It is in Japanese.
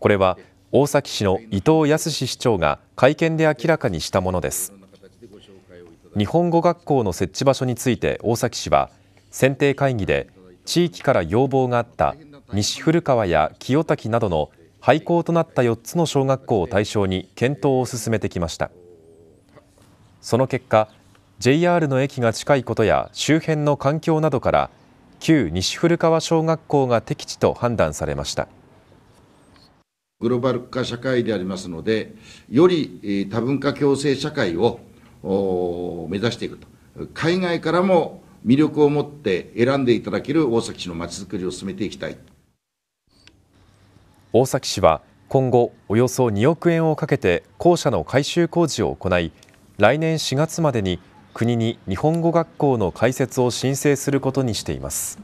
これは大崎市の伊藤康市長が会見で明らかにしたものです日本語学校の設置場所について大崎市は選定会議で地域から要望があった西古川や清滝などの廃校となった4つの小学校を対象に検討を進めてきましたその結果 JR の駅が近いことや周辺の環境などから旧西古川小学校が適地と判断されました。グローバル化社会でありますので、より多文化共生社会を目指していくと、海外からも魅力を持って選んでいただける大崎市のまちづくりを進めていきたい大崎市は、今後、およそ2億円をかけて校舎の改修工事を行い、来年4月までに国に日本語学校の開設を申請することにしています。